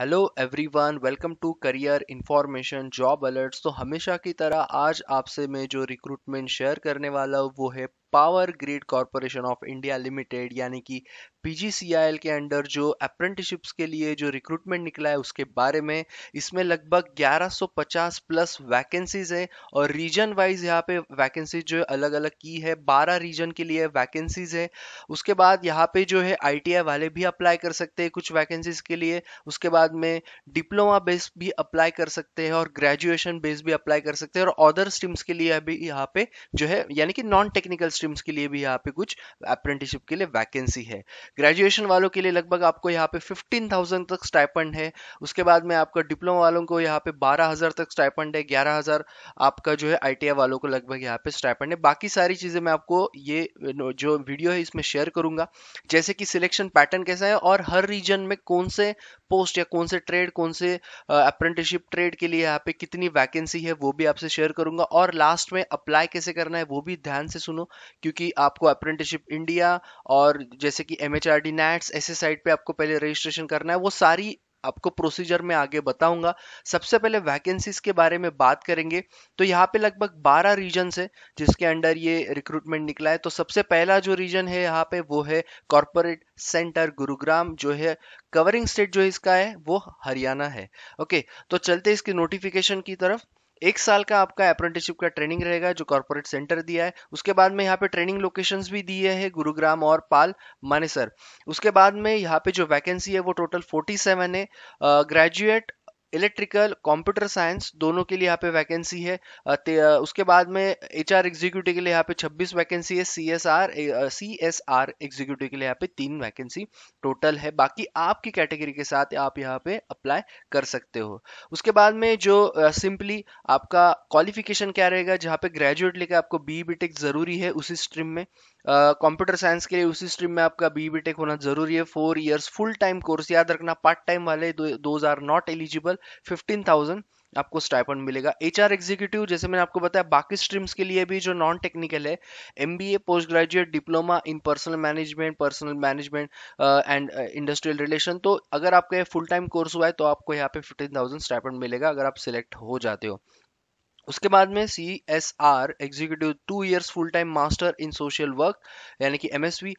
Hello everyone welcome to career information job alerts तो हमेशा की तरह आज आपसे मैं जो रिक्रूटमेंट शेयर करने वाला हूँ वो है Power Grid Corporation of India Limited यानी कि पीजीसीआईएल के अंडर जो अप्रेंटिसशिप्स के लिए जो रिक्रूटमेंट निकला है उसके बारे में इसमें लगभग 1150 प्लस वैकेंसीज है और रीजन वाइज यहाँ पे वैकेंसीज जो है अलग अलग की है 12 रीजन के लिए वैकेंसीज है उसके बाद यहाँ पे जो है आई वाले भी अप्लाई कर सकते हैं कुछ वैकेंसीज के लिए उसके बाद में डिप्लोमा बेस भी अप्लाई कर सकते हैं और ग्रेजुएशन बेस भी अप्लाई कर सकते हैं और अदर स्ट्रीम्स के लिए अभी यहाँ पे जो है यानी कि नॉन टेक्निकल स्ट्रीम्स के लिए भी यहाँ पे कुछ अप्रेंटिसशिप के लिए वैकेंसी है ग्रेजुएशन वालों के लिए लगभग आपको यहाँ पे फिफ्टीन तक स्टाइपेंड है उसके बाद में आपका डिप्लोमा वालों को यहाँ पे बारह तक स्टाइपेंड है ग्यारह आपका जो है आई वालों को लगभग यहाँ पे स्टाइपेंड है बाकी सारी चीज़ें मैं आपको ये जो वीडियो है इसमें शेयर करूंगा जैसे कि सिलेक्शन पैटर्न कैसा है और हर रीजन में कौन से पोस्ट या कौन से ट्रेड कौन से अप्रेंटिसशिप ट्रेड के लिए यहाँ पे कितनी वैकेंसी है वो भी आपसे शेयर करूंगा और लास्ट में अप्लाई कैसे करना है वो भी ध्यान से सुनो क्योंकि आपको अप्रेंटिसशिप इंडिया और जैसे कि M H R D NATS ऐसे साइट पर आपको पहले रजिस्ट्रेशन करना है वो सारी आपको प्रोसीजर में आगे बताऊंगा सबसे पहले वैकेंसीज के बारे में बात करेंगे तो यहाँ पे लगभग 12 रीजन है जिसके अंडर ये रिक्रूटमेंट निकला है तो सबसे पहला जो रीजन है यहाँ पे वो है कॉरपोरेट सेंटर गुरुग्राम जो है कवरिंग स्टेट जो इसका है वो हरियाणा है ओके तो चलते इसके नोटिफिकेशन की तरफ एक साल का आपका अप्रेंटिसशिप का ट्रेनिंग रहेगा जो कॉर्पोरेट सेंटर दिया है उसके बाद में यहाँ पे ट्रेनिंग लोकेशंस भी दिए हैं गुरुग्राम और पाल मानेसर उसके बाद में यहाँ पे जो वैकेंसी है वो टोटल 47 है ग्रेजुएट इलेक्ट्रिकल कंप्यूटर साइंस दोनों के लिए यहाँ पे वैकेंसी है उसके बाद में एच आर एग्जीक्यूटिव के लिए यहाँ पे 26 वैकेंसी है C S R C S R executive के लिए यहाँ पे तीन वैकेंसी टोटल है बाकी आपकी कैटेगरी के साथ आप यहाँ पे अप्लाई कर सकते हो उसके बाद में जो सिंपली आपका क्वालिफिकेशन क्या रहेगा जहाँ पे ग्रेजुएट लेकर आपको बी बी जरूरी है उसी स्ट्रीम में कंप्यूटर साइंस के लिए उसी स्ट्रीम में आपका बीबी टेक होना जरूरी है four years full time course याद रखना पार्ट टाइम वाले दो are not eligible fifteen thousand आपको स्टाइपन मिलेगा एच आर एग्जीक्यूटिव जैसे मैंने आपको बताया बाकी स्ट्रीम्स के लिए भी जो नॉन टेक्निकल है M B A post graduate diploma in personal management personal management and industrial relation तो अगर आपका फुल टाइम कोर्स हुआ है तो आपको यहाँ पे फिफ्टीन थाउजेंड स्टाइपन मिलेगा अगर आप सिलेक्ट हो जाते हो उसके बाद में C S R executive two years full time master in social work यानी कि एम एस वी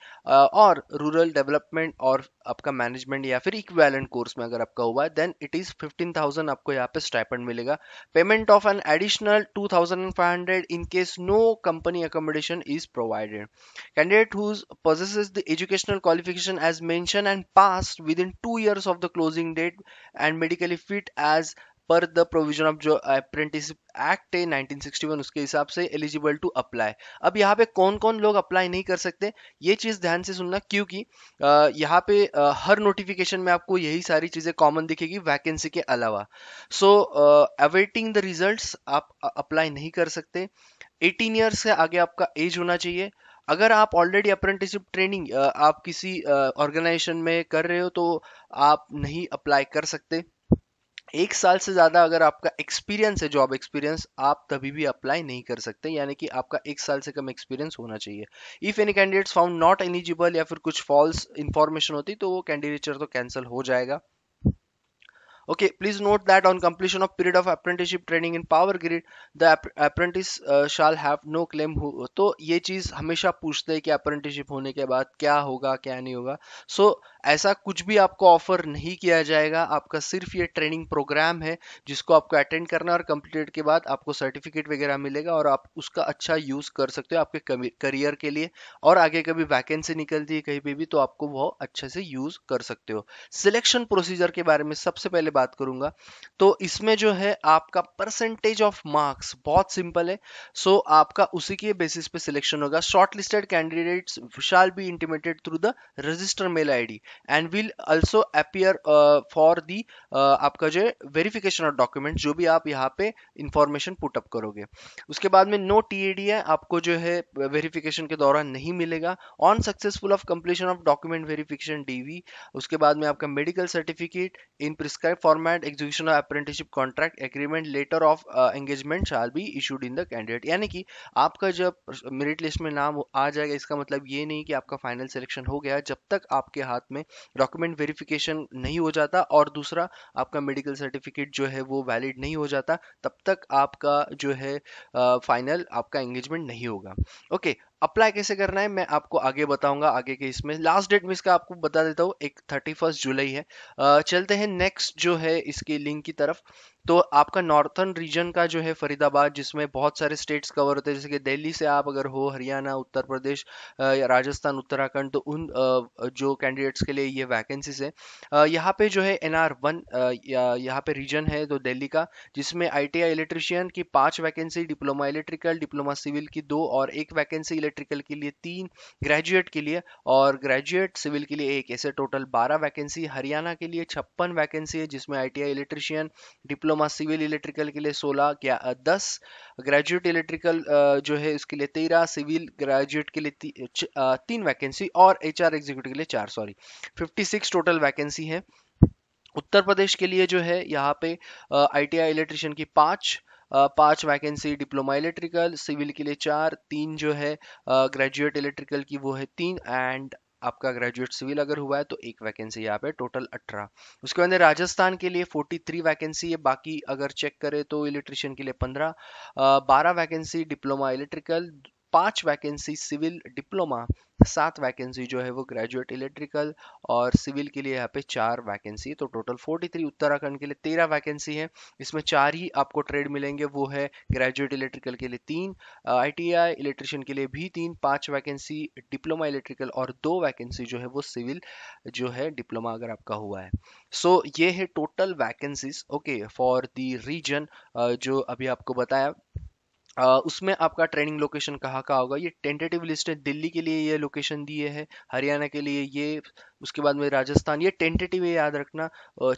और रूरल डेवलपमेंट और आपका मैनेजमेंट या फिर इक्वेलेंट कोर्स में अगर आपका हुआ है then it is fifteen thousand आपको यहाँ पे स्टाइपेंड मिलेगा payment of an additional two thousand five hundred in case no company accommodation is provided candidate who possess the educational qualification as as and pass within two years of the closing date and medically fit as per the provision of जो apprenticeship act है 1961 उसके हिसाब से eligible to apply अब यहाँ पे कौन कौन लोग अप्लाई नहीं कर सकते ये चीज़ ध्यान से सुनना क्योंकि यहाँ पे हर नोटिफिकेशन में आपको यही सारी चीज़ें कॉमन दिखेगी वैकेंसी के अलावा सो अवेटिंग द रिजल्ट आप अप्लाई नहीं कर सकते 18 ईयर्स से आगे आपका एज होना चाहिए अगर आप ऑलरेडी अप्रेंटिसिप ट्रेनिंग आप किसी ऑर्गेनाइजेशन में कर रहे हो तो आप नहीं अप्लाई कर सकते एक साल से ज़्यादा अगर आपका एक्सपीरियंस है जॉब एक्सपीरियंस आप तभी भी अप्लाई नहीं कर सकते यानी कि आपका एक साल से कम एक्सपीरियंस होना चाहिए if any candidates found not eligible या फिर कुछ फॉल्स इंफॉर्मेशन होती तो वो कैंडिडेचर तो कैंसिल हो जाएगा Okay, please note that on completion of period of apprenticeship training in Power Grid, the apprentice uh, shall have no claim. Who, तो ये चीज हमेशा पूछते हैं कि अप्रेंटिसशिप होने के बाद क्या होगा क्या नहीं होगा सो so, ऐसा कुछ भी आपको ऑफर नहीं किया जाएगा आपका सिर्फ ये ट्रेनिंग प्रोग्राम है जिसको आपको अटेंड करना और कंप्लीट के बाद आपको सर्टिफिकेट वगैरह मिलेगा और आप उसका अच्छा यूज कर सकते हो आपके करियर के लिए और आगे कभी वैकेंसी निकलती है कहीं पे भी तो आपको वो अच्छे से यूज कर सकते हो सिलेक्शन प्रोसीजर के बारे में सबसे पहले बात करूंगा तो इसमें जो है आपका परसेंटेज ऑफ मार्क्स बहुत सिंपल है सो so, आपका उसी के बेसिस पे सिलेक्शन होगा shortlisted candidate shall be intimated through the register mail ID and will also appear for the आपका जो है वेरिफिकेशन ऑफ डॉक्यूमेंट जो भी आप यहाँ पे इंफॉर्मेशन पुटअप करोगे उसके बाद में नो टी है आपको जो है वेरिफिकेशन के दौरान नहीं मिलेगा on successful of completion of document verification DV उसके बाद में आपका medical certificate in prescribe format execution of apprenticeship contract agreement letter of engagement shall be issued in the candidate यानी कि आपका जब मेरिट लिस्ट में नाम आ जाएगा इसका मतलब ये नहीं कि आपका फाइनल सिलेक्शन हो गया जब तक आपके हाथ में डॉक्यूमेंट वेरिफिकेशन नहीं हो जाता और दूसरा आपका मेडिकल सर्टिफिकेट जो है वो वैलिड नहीं हो जाता तब तक आपका जो है फाइनल uh, आपका एंगेजमेंट नहीं होगा ओके okay, अप्लाई कैसे करना है मैं आपको आगे बताऊंगा आगे के इसमें लास्ट डेट में इसका आपको बता देता हूँ एक थर्टी फर्स्ट जुलाई है चलते हैं नेक्स्ट जो है इसके लिंक की तरफ तो आपका नॉर्थन रीजन का जो है फरीदाबाद जिसमें बहुत सारे स्टेट्स कवर होते हैं जैसे कि दिल्ली से आप अगर हो हरियाणा उत्तर प्रदेश या राजस्थान उत्तराखंड तो उन जो कैंडिडेट्स के लिए ये वैकेंसीज है यहाँ पे जो है एन आर वन यहाँ पे रीजन है तो दिल्ली का जिसमें आई टी आई इलेक्ट्रिशियन की पाँच vacancy diploma electrical diploma civil की दो और एक वैकेंसी इलेक्ट्रिकल के लिए तीन ग्रेजुएट के लिए और ग्रेजुएट सिविल के लिए एक ऐसे टोटल बारह वैकेंसी हरियाणा के लिए छप्पन वैकेंसी है जिसमें I T I electrician diploma diploma civil electrical के लिए 16 क्या दस ग्रेजुएट इलेक्ट्रिकल जो है उसके लिए तेरह सिविल ग्रेजुएट के लिए ती, तीन वैकेंसी और एच आर एग्जीक्यूटिव के लिए चार sorry fifty six total vacancy है उत्तर प्रदेश के लिए जो है यहाँ पे आईटीआई इलेक्ट्रिशियन की पाँच पांच वैकेंसी डिप्लोमा इलेक्ट्रिकल सिविल के लिए चार तीन जो है ग्रेजुएट इलेक्ट्रिकल की वो है तीन एंड आपका ग्रेजुएट सिविल अगर हुआ है तो एक वैकेंसी यहाँ पे टोटल अठारह उसके बाद राजस्थान के लिए फोर्टी थ्री वैकेंसी है बाकी अगर चेक करें तो इलेक्ट्रिशियन के लिए पंद्रह बारह वैकेंसी डिप्लोमा इलेक्ट्रिकल पांच वैकेंसी सिविल डिप्लोमा सात वैकेंसी जो है वो ग्रेजुएट इलेक्ट्रिकल और सिविल के लिए यहाँ पे चार वैकेंसी तो टोटल 43 उत्तराखंड के लिए तेरह वैकेंसी है इसमें चार ही आपको ट्रेड मिलेंगे वो है ग्रेजुएट इलेक्ट्रिकल के लिए तीन आईटीआई इलेक्ट्रिशियन के लिए भी तीन पांच वैकेंसी डिप्लोमा इलेक्ट्रिकल और दो वैकेंसी जो है वो सिविल जो है डिप्लोमा अगर आपका हुआ है सो so, ये है total vacancies okay for the region जो अभी आपको बताया उसमें आपका ट्रेनिंग लोकेशन कहाँ का होगा ये टेंटेटिव लिस्ट है दिल्ली के लिए ये लोकेशन दिए है हरियाणा के लिए ये उसके बाद में राजस्थान ये टेंटेटिव ये याद रखना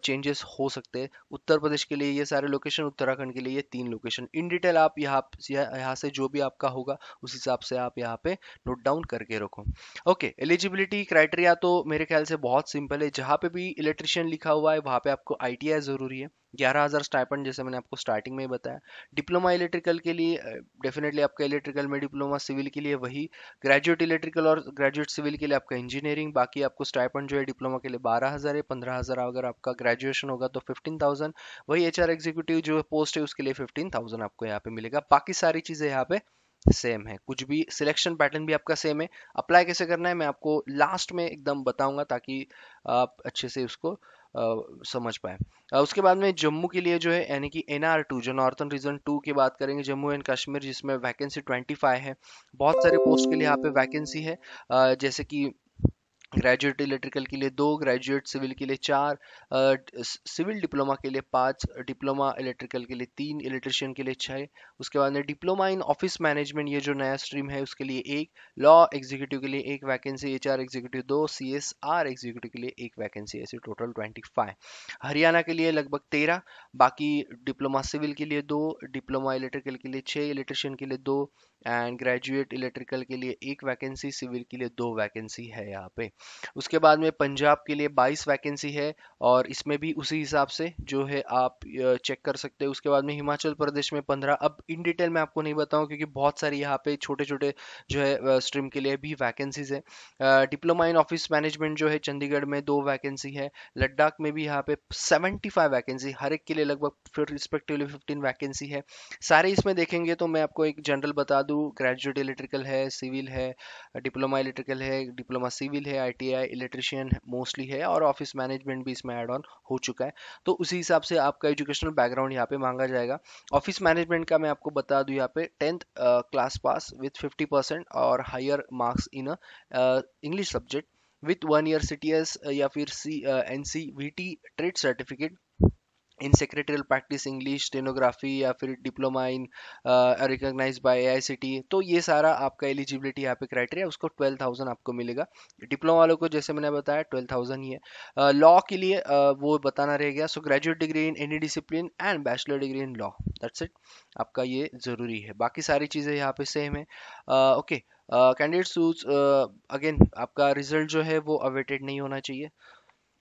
चेंजेस हो सकते हैं उत्तर प्रदेश के लिए ये सारे लोकेशन उत्तराखंड के लिए ये तीन लोकेशन इन डिटेल आप यहाँ यहाँ से जो भी आपका होगा उस हिसाब से आप यहाँ पे नोट डाउन करके रखो ओके एलिजिबिलिटी क्राइटेरिया तो मेरे ख्याल से बहुत सिंपल है जहाँ पे भी इलेक्ट्रिशियन लिखा हुआ है वहाँ पे आपको आई ज़रूरी है ग्यारह हज़ार स्टाइपेंड जैसे मैंने आपको स्टार्टिंग में ही बताया डिप्लोमा इलेक्ट्रिकल के लिए डेफिनेटली आपका इलेक्ट्रिकल में डिप्लोमा सिविल के लिए वही ग्रेजुएट इलेक्ट्रिकल और ग्रेजुएट सिविल के लिए आपका इंजीनियरिंग बाकी आपको स्टाइप स्टाइपन जो है डिप्लोमा के लिए बारह हज़ार है पंद्रह हज़ार अगर आपका ग्रेजुएशन होगा तो फिफ्टीन थाउजेंड वही एच आर एग्जीक्यूटिव जो पोस्ट है उसके लिए फिफ्टीन थाउजेंड आपको यहाँ पे मिलेगा बाकी सारी चीज़ें यहाँ पे सेम है कुछ भी सिलेक्शन पैटर्न भी आपका सेम है अप्लाई कैसे करना है मैं आपको लास्ट में एकदम बताऊंगा ताकि आप अच्छे से उसको आ, समझ पाए आ, उसके बाद में जम्मू के लिए जो है यानी कि एन आर टू जो नॉर्थन रीजन टू की बात करेंगे जम्मू एंड कश्मीर जिसमें वैकेंसी ट्वेंटी फाइव है बहुत सारे पोस्ट के लिए यहाँ पे वैकेंसी है आ, जैसे कि ग्रेजुएट इलेक्ट्रिकल के लिए दो ग्रेजुएट सिविल के लिए चार सिविल डिप्लोमा के लिए पांच डिप्लोमा इलेक्ट्रिकल के लिए तीन इलेक्ट्रिशियन के लिए छः उसके बाद में डिप्लोमा इन ऑफिस मैनेजमेंट ये जो नया स्ट्रीम है उसके लिए एक लॉ एग्जीक्यूटिव के लिए एक वैकेंसी एच एग्जीक्यूटिव दो सी एस आर एग्जीक्यूटिव के लिए एक वैकेंसी ऐसी टोटल ट्वेंटी फाइव हरियाणा के लिए लगभग तेरह बाकी डिप्लोमा सिविल के लिए दो डिप्लोमा इलेक्ट्रिकल के लिए छः इलेक्ट्रिशियन के लिए दो एंड ग्रेजुएट इलेक्ट्रिकल के लिए एक वैकेंसी सिविल के लिए दो वैकेंसी है यहाँ पे उसके बाद में पंजाब के लिए बाईस वैकेंसी है और इसमें भी उसी हिसाब से जो है आप चेक कर सकते हैं उसके बाद में हिमाचल प्रदेश में पंद्रह अब इन डिटेल मैं आपको नहीं बताऊँ क्योंकि बहुत सारी यहाँ पे छोटे छोटे जो है स्ट्रीम के लिए भी वैकेंसीज है डिप्लोमा इन ऑफिस मैनेजमेंट जो है चंडीगढ़ में दो वैकेंसी है लद्दाख में भी यहाँ पे सेवेंटी फाइव वैकेंसी हर एक के लिए लगभग रिस्पेक्टिवली फिफ्टीन वैकेंसी है सारे इसमें देखेंगे तो मैं आपको एक जनरल बता दूँ ग्रेजुएट इलेक्ट्रिकल है सिविल है डिप्लोमा इलेक्ट्रिकल है डिप्लोमा सिविल है आईटीआई इलेक्ट्रिशियन मोस्टली है और ऑफिस मैनेजमेंट भी इसमें ऐड ऑन हो चुका है तो उसी हिसाब से आपका एजुकेशनल बैकग्राउंड यहाँ पे मांगा जाएगा ऑफिस मैनेजमेंट का मैं आपको बता दूँ यहाँ पे tenth class pass with fifty percent और higher marks in English subject with one year C या फिर C N C V T trade certificate in secretarial practice English stenography या फिर diploma in recognize by a तो ये सारा आपका eligibility यहाँ पे क्राइटेरिया उसको ट्वेल्व थाउजेंड आपको मिलेगा डिप्लोमा वालों को जैसे मैंने बताया ट्वेल्व थाउजेंड ही है लॉ uh, के लिए uh, वो बताना रह गया so graduate degree in any discipline and bachelor degree in law that's it आपका ये ज़रूरी है बाकी सारी चीज़ें यहाँ पे सेम है ओके कैंडिडेट सूज अगेन आपका रिजल्ट जो है वो अवेटेड नहीं होना चाहिए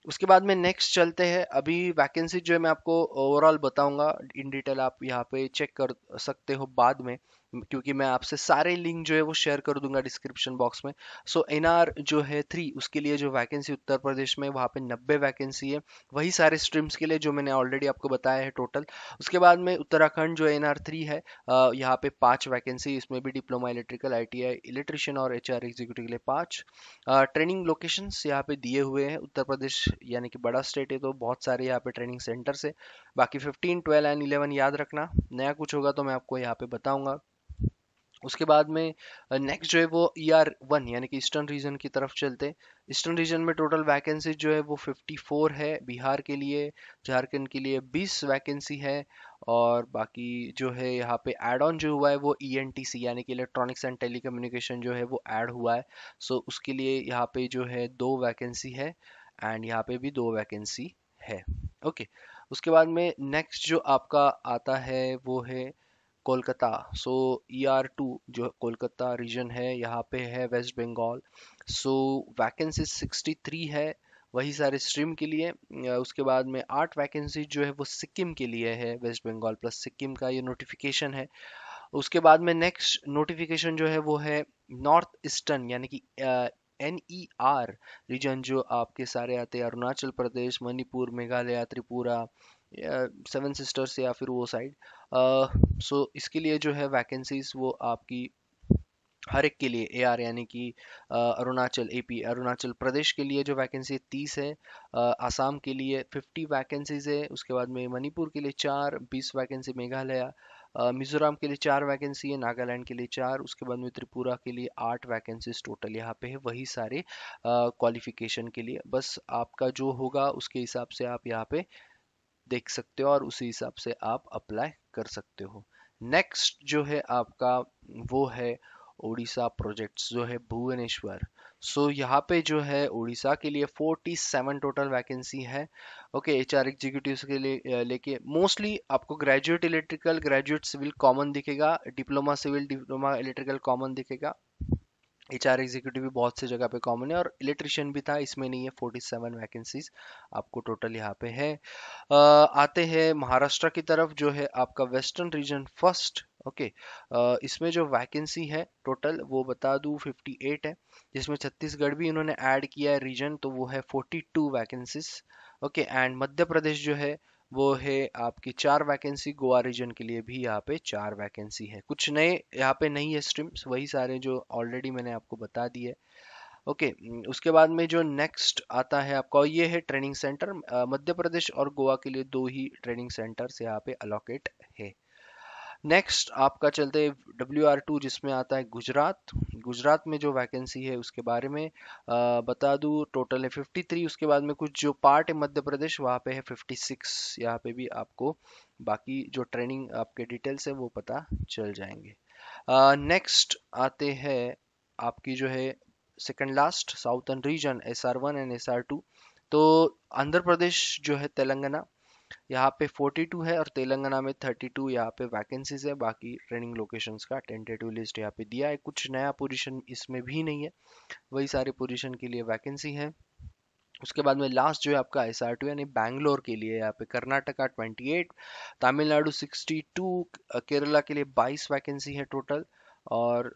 उसके बाद में नेक्स्ट चलते हैं अभी वैकेंसी जो है मैं आपको ओवरऑल बताऊंगा इन डिटेल आप यहाँ पे चेक कर सकते हो बाद में क्योंकि मैं आपसे सारे लिंक जो है वो शेयर कर दूंगा डिस्क्रिप्शन बॉक्स में सो so, एन जो है थ्री उसके लिए जो वैकेंसी उत्तर प्रदेश में वहाँ पे नब्बे वैकेंसी है वही सारे स्ट्रीम्स के लिए जो मैंने ऑलरेडी आपको बताया है टोटल उसके बाद में उत्तराखंड जो एन आर थ्री है यहाँ पे पाँच वैकेंसी इसमें भी diploma electrical I T I electrician और एच आर एग्जीक्यूटिव के लिए पाँच ट्रेनिंग लोकेशंस यहाँ पे दिए हुए हैं उत्तर प्रदेश यानी कि बड़ा स्टेट है तो बहुत सारे यहाँ पे ट्रेनिंग सेंटर्स है बाकी 15, 12 एंड 11 याद रखना नया कुछ होगा तो मैं आपको यहाँ पे बताऊंगा उसके बाद में नेक्स्ट जो है वो ई आर वन यानी कि ईस्टर्न रीजन की तरफ चलते ईस्टर्न रीजन में टोटल वैकेंसी जो है वो 54 है बिहार के लिए झारखंड के लिए 20 वैकेंसी है और बाकी जो है यहाँ पे एड ऑन जो हुआ है वो ई एन टी सी यानी कि इलेक्ट्रॉनिक्स एंड टेली कम्युनिकेशन जो है वो ऐड हुआ है सो so, उसके लिए यहाँ पे जो है दो वैकेंसी है एंड यहाँ पे भी दो वैकेंसी है ओके okay. उसके बाद में नेक्स्ट जो आपका आता है वो है Kolkata so E R two जो कोलकाता रीजन है यहाँ पे है वेस्ट बंगाल सो वैकेंसी 63 है वही सारे स्ट्रीम के लिए उसके बाद में आठ वैकेंसी जो है वो सिक्किम के लिए है वेस्ट बंगाल प्लस सिक्किम का ये नोटिफिकेशन है उसके बाद में नेक्स्ट नोटिफिकेशन जो है वो है नॉर्थ ईस्टर्न यानी कि एन ई आर रीजन जो आपके सारे आते हैं अरुणाचल प्रदेश मणिपुर मेघालय त्रिपुरा सेवन सिस्टर्स या फिर वो साइड सो uh, so, इसके लिए जो है वैकेंसीज वो आपकी हर एक के लिए ए आर यानी कि अरुणाचल ए पी अरुणाचल प्रदेश के लिए जो वैकेंसी तीस है आसाम के लिए फिफ्टी वैकेंसीज है उसके बाद में मणिपुर के लिए चार बीस वैकेंसी मेघालय मिजोरम के लिए चार वैकेंसी है नागालैंड के लिए चार उसके बाद में त्रिपुरा के लिए आठ वैकेंसीज टोटल यहाँ पे है वही सारे क्वालिफिकेशन के लिए बस आपका जो होगा उसके हिसाब से आप यहाँ पे देख सकते हो और उसी हिसाब से आप अप्लाई कर सकते हो नेक्स्ट जो है आपका वो है ओडिशा प्रोजेक्ट्स जो है भुवनेश्वर सो so, यहाँ पे जो है उड़ीसा के लिए 47 टोटल वैकेंसी है ओके एच आर एग्जीक्यूटिव के लिए लेके मोस्टली आपको graduate electrical graduate civil common दिखेगा diploma civil diploma electrical common दिखेगा एच आर एग्जीक्यूटिव भी बहुत से जगह पे कॉमन है और इलेक्ट्रिशियन भी था इसमें नहीं है 47 वैकेंसीज आपको टोटल यहाँ पे है आ, आते हैं महाराष्ट्र की तरफ जो है आपका western region first okay okay. इसमें जो वैकेंसी है टोटल वो बता दू 58 है जिसमें छत्तीसगढ़ भी इन्होंने ऐड किया है रीजन तो वो है 42 two vacancies okay and Madhya Pradesh जो है वो है आपकी चार वैकेंसी गोवा रीजन के लिए भी यहाँ पे चार वैकेंसी है कुछ नए यहाँ पे नहीं है स्ट्रीम्स वही सारे जो ऑलरेडी मैंने आपको बता दिए ओके okay, उसके बाद में जो नेक्स्ट आता है आपका ये है ट्रेनिंग सेंटर मध्य प्रदेश और गोवा के लिए दो ही ट्रेनिंग सेंटर्स यहाँ पे अलोकेट है नेक्स्ट आपका चलते डब्ल्यू आर टू जिसमें आता है गुजरात गुजरात में जो वैकेंसी है उसके बारे में आ, बता दूँ टोटल है फिफ्टी थ्री उसके बाद में कुछ जो पार्ट है मध्य प्रदेश वहाँ पे है फिफ्टी सिक्स यहाँ पे भी आपको बाकी जो ट्रेनिंग आपके डिटेल्स है वो पता चल जाएंगे नेक्स्ट आते हैं आपकी जो है second last southern region S R one and S R two तो आंध्र प्रदेश जो है तेलंगाना यहाँ पे 42 है और तेलंगाना में 32 टू यहाँ पे वैकेंसीज है बाकी ट्रेनिंग लोकेशंस का टेंटेटिव लिस्ट यहाँ पे दिया है कुछ नया पोजीशन इसमें भी नहीं है वही सारे पोजीशन के लिए वैकेंसी है उसके बाद में लास्ट जो है आपका एस आर टू यानी बैंगलोर के लिए यहाँ पे कर्नाटका 28 तमिलनाडु 62 केरला के लिए 22 वैकेंसी है टोटल और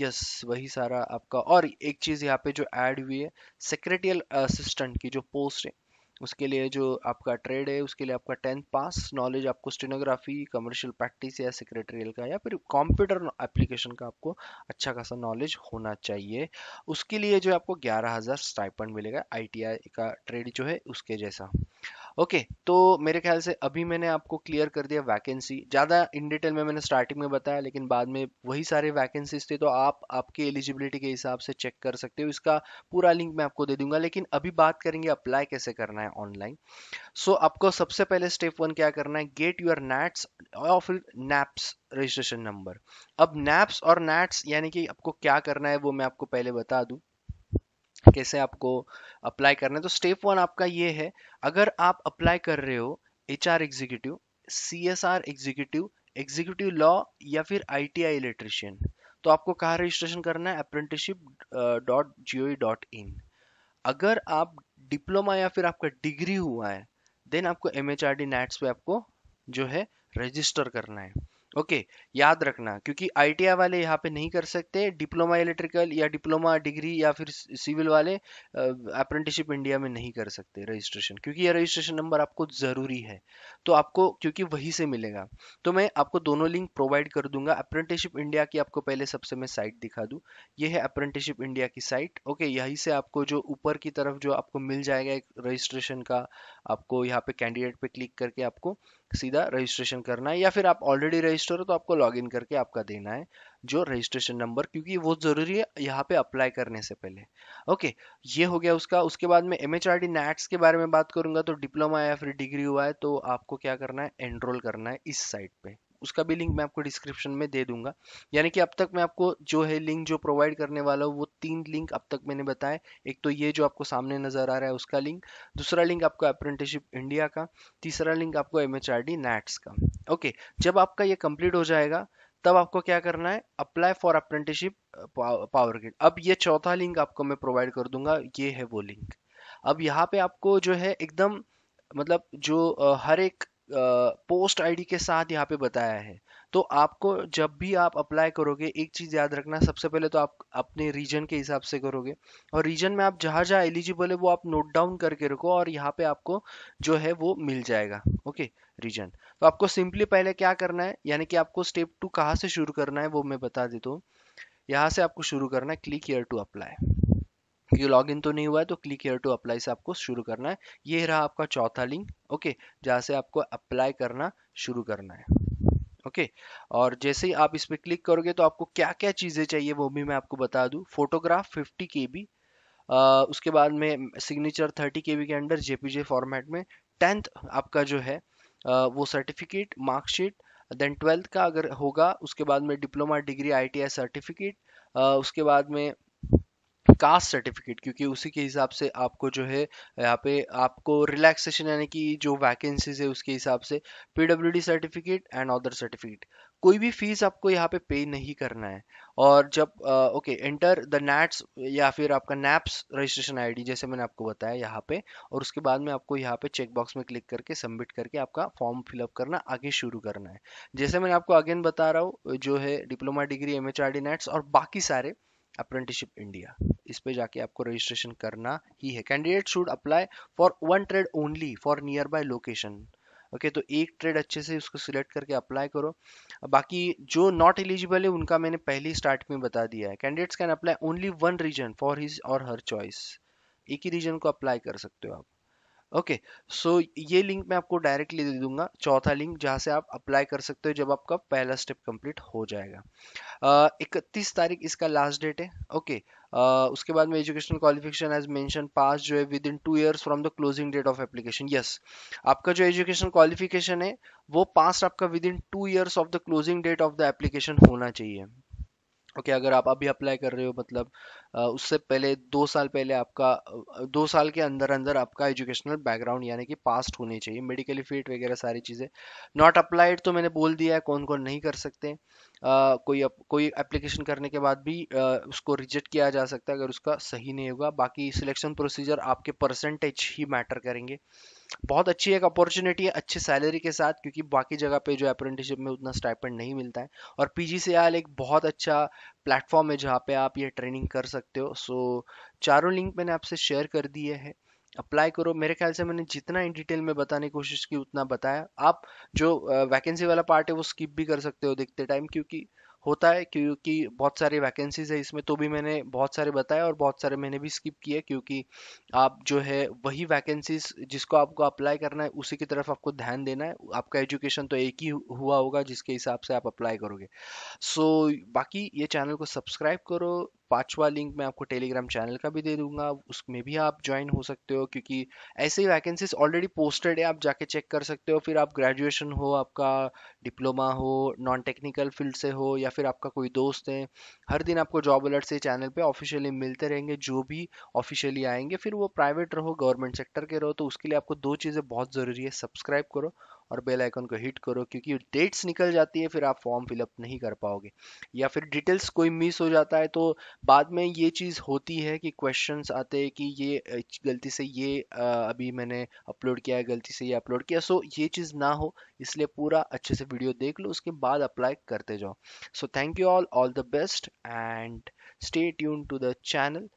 यस वही सारा आपका और एक चीज़ यहाँ पे जो ऐड हुई है सेक्रेटरियल असिस्टेंट की जो पोस्ट है उसके लिए जो आपका ट्रेड है उसके लिए आपका टेंथ पास नॉलेज आपको स्टेनोग्राफी कमर्शियल प्रैक्टिस या सेक्रेटरियल का या फिर कंप्यूटर एप्लीकेशन का आपको अच्छा खासा नॉलेज होना चाहिए उसके लिए जो आपको ग्यारह हज़ार स्टाइपन मिलेगा आई का ट्रेड जो है उसके जैसा ओके okay, तो मेरे ख्याल से अभी मैंने आपको क्लियर कर दिया वैकेंसी ज़्यादा इन डिटेल में मैंने स्टार्टिंग में बताया लेकिन बाद में वही सारे वैकेंसीज थे तो आप आपके एलिजिबिलिटी के हिसाब से चेक कर सकते हो इसका पूरा लिंक मैं आपको दे दूंगा लेकिन अभी बात करेंगे अप्लाई कैसे करना है ऑनलाइन सो so, आपको सबसे पहले स्टेप वन क्या करना है गेट यूर नैट्स और फिर नैप्स रजिस्ट्रेशन नंबर अब नैप्स और नैट्स यानी कि आपको क्या करना है वो मैं आपको पहले बता दूँ कैसे आपको अप्लाई करना है तो स्टेप वन आपका ये है अगर आप अप्लाई कर रहे हो H R executive C S R executive executive law या फिर आई टी आई इलेक्ट्रिशियन तो आपको कहाँ रजिस्ट्रेशन करना है apprenticeship dot G O dot in अगर आप डिप्लोमा या फिर आपका डिग्री हुआ है देन आपको M H R D NATS पे आपको जो है रजिस्टर करना है ओके okay, याद रखना क्योंकि आई वाले यहाँ पे नहीं कर सकते डिप्लोमा इलेक्ट्रिकल या डिप्लोमा डिग्री या फिर सिविल वाले अप्रेंटिसिप इंडिया में नहीं कर सकते रजिस्ट्रेशन क्योंकि ये रजिस्ट्रेशन नंबर आपको ज़रूरी है तो आपको क्योंकि वहीं से मिलेगा तो मैं आपको दोनों लिंक प्रोवाइड कर दूंगा अप्रेंटिसिप इंडिया की आपको पहले सबसे मैं साइट दिखा दूँ ये है अप्रेंटिसिप इंडिया की साइट ओके okay, यहीं से आपको जो ऊपर की तरफ जो आपको मिल जाएगा एक रजिस्ट्रेशन का आपको यहाँ पे कैंडिडेट पे क्लिक करके आपको सीधा रजिस्ट्रेशन करना है या फिर आप ऑलरेडी रजिस्टर हो तो आपको लॉगिन करके आपका देना है जो रजिस्ट्रेशन नंबर क्योंकि वो ज़रूरी है यहाँ पे अप्लाई करने से पहले ओके ये हो गया उसका उसके बाद में M H R D NATS के बारे में बात करूंगा तो डिप्लोमा या फिर डिग्री हुआ है तो आपको क्या करना है एनरोल करना है इस साइट पे उसका भी लिंक मैं आपको डिस्क्रिप्शन में दे दूंगा यानी कि अब तक मैं आपको जो है लिंक जो प्रोवाइड करने वाला हूँ वो तीन लिंक अब तक मैंने बताए एक तो ये जो आपको सामने नज़र आ रहा है उसका लिंक दूसरा लिंक आपको अप्रेंटिसशिप इंडिया का तीसरा लिंक आपको एम एच का ओके जब आपका ये कंप्लीट हो जाएगा तब आपको क्या करना है apply for apprenticeship power grid अब ये चौथा लिंक आपको मैं प्रोवाइड कर दूंगा ये है वो लिंक अब यहाँ पे आपको जो है एकदम मतलब जो हर एक पोस्ट आईडी के साथ यहाँ पे बताया है तो आपको जब भी आप अप्लाई करोगे एक चीज़ याद रखना सबसे पहले तो आप अपने रीजन के हिसाब से करोगे और रीजन में आप जहाँ जहाँ एलिजिबल है वो आप नोट डाउन करके रखो और यहाँ पे आपको जो है वो मिल जाएगा ओके रीजन तो आपको सिंपली पहले क्या करना है यानी कि आपको स्टेप टू कहाँ से शुरू करना है वो मैं बता देता हूँ यहाँ से आपको शुरू करना है क्लिक ईयर टू अप्लाई ये लॉग इन तो नहीं हुआ है तो क्लिक हेयर टू अप्लाई से आपको शुरू करना है ये रहा आपका चौथा लिंक ओके जहाँ से आपको अप्लाई करना शुरू करना है ओके okay, और जैसे ही आप इस पर क्लिक करोगे तो आपको क्या क्या चीज़ें चाहिए वो भी मैं आपको बता दूँ फोटोग्राफ 50 के बी उसके बाद में सिग्नेचर 30 के बी के अंडर जेपीजे फॉर्मेट में टेंथ आपका जो है आ, वो सर्टिफिकेट मार्कशीट देन ट्वेल्थ का अगर होगा उसके बाद में डिप्लोमा डिग्री आई सर्टिफिकेट उसके बाद में कास्ट सर्टिफिकेट क्योंकि उसी के हिसाब से आपको जो है यहाँ पे आपको रिलैक्सेशन यानी कि जो वैकेंसीज है उसके हिसाब से PWD certificate and other certificate कोई भी फीस आपको यहाँ पे पे नहीं करना है और जब ओके एंटर द नैट्स या फिर आपका नैप्स रजिस्ट्रेशन आईडी जैसे मैंने आपको बताया यहाँ पे और उसके बाद में आपको यहाँ पे चेकबॉक्स में क्लिक करके सबमिट करके आपका फॉर्म फिलअप करना आगे शुरू करना है जैसे मैंने आपको अगेन बता रहा हूँ जो है diploma degree M H R D NATS और बाकी सारे अप्रेंटिसशिप इंडिया इस पे जाके आपको रजिस्ट्रेशन करना ही है candidate should apply for one trade only for nearby location okay तो एक ट्रेड अच्छे से उसको सिलेक्ट करके अप्लाई करो बाकी जो नॉट एलिजिबल है उनका मैंने पहले स्टार्ट में बता दिया है candidates can apply only one region for his और हर चॉइस एक ही रीजन को अप्लाई कर सकते हो आप ओके सो ये लिंक मैं आपको डायरेक्टली दे दूंगा चौथा लिंक जहाँ से आप अप्लाई कर सकते हो जब आपका पहला स्टेप कंप्लीट हो जाएगा इकतीस तारीख इसका लास्ट डेट है ओके uh, उसके बाद में education qualification age mention pass जो है within two years from the closing date of application yes आपका जो एजुकेशन क्वालिफिकेशन है वो पास आपका within two years of the closing date of the application होना चाहिए ओके okay, अगर आप अभी अप्लाई कर रहे हो मतलब उससे पहले दो साल पहले आपका दो साल के अंदर अंदर आपका एजुकेशनल बैकग्राउंड यानी कि पास्ट होने चाहिए मेडिकली फिट वगैरह सारी चीज़ें नॉट अप्लाइड तो मैंने बोल दिया है कौन कौन नहीं कर सकते आ, कोई अप, कोई एप्लीकेशन करने के बाद भी आ, उसको रिजेक्ट किया जा सकता है अगर उसका सही नहीं होगा बाकी सिलेक्शन प्रोसीजर आपके परसेंटेज ही मैटर करेंगे बहुत अच्छी एक अपॉर्चुनिटी है अच्छे सैलरी के साथ क्योंकि बाकी जगह पे जो अप्रेंटिसशिप में उतना स्टाइपेंड नहीं मिलता है और पी एक बहुत अच्छा प्लेटफॉर्म है जहाँ पे आप ये ट्रेनिंग कर सकते हो सो चारों लिंक मैंने आपसे शेयर कर दिए हैं अप्लाई करो मेरे ख्याल से मैंने जितना इन डिटेल में बताने की कोशिश की उतना बताया आप जो वैकेंसी वाला पार्ट है वो स्किप भी कर सकते हो देखते टाइम क्योंकि होता है क्योंकि बहुत सारे वैकेंसीज है इसमें तो भी मैंने बहुत सारे बताए और बहुत सारे मैंने भी स्किप किए क्योंकि आप जो है वही वैकेंसीज जिसको आपको अप्लाई करना है उसी की तरफ आपको ध्यान देना है आपका एजुकेशन तो एक ही हुआ होगा जिसके हिसाब से आप अप्लाई करोगे सो so, बाकी ये चैनल को सब्सक्राइब करो पांचवा लिंक मैं आपको टेलीग्राम चैनल का भी दे दूंगा उसमें भी आप ज्वाइन हो सकते हो क्योंकि ऐसे वैकेंसीज ऑलरेडी पोस्टेड है आप जाके चेक कर सकते हो फिर आप ग्रेजुएशन हो आपका डिप्लोमा हो नॉन टेक्निकल फील्ड से हो या फिर आपका कोई दोस्त है हर दिन आपको जॉब अलर्ट से चैनल पर ऑफिशियली मिलते रहेंगे जो भी ऑफिशियली आएंगे फिर वो प्राइवेट रहो गवर्नमेंट सेक्टर के रहो तो उसके लिए आपको दो चीज़ें बहुत ज़रूरी है सब्सक्राइब करो और बेल आइकन को हिट करो क्योंकि डेट्स निकल जाती है फिर आप फॉर्म फिलअप नहीं कर पाओगे या फिर डिटेल्स कोई मिस हो जाता है तो बाद में ये चीज़ होती है कि क्वेश्चन आते हैं कि ये गलती से ये अभी मैंने अपलोड किया है गलती से ये अपलोड किया सो ये चीज़ ना हो इसलिए पूरा अच्छे से वीडियो देख लो उसके बाद अप्लाई करते जाओ so thank you all all the best and stay tune to the channel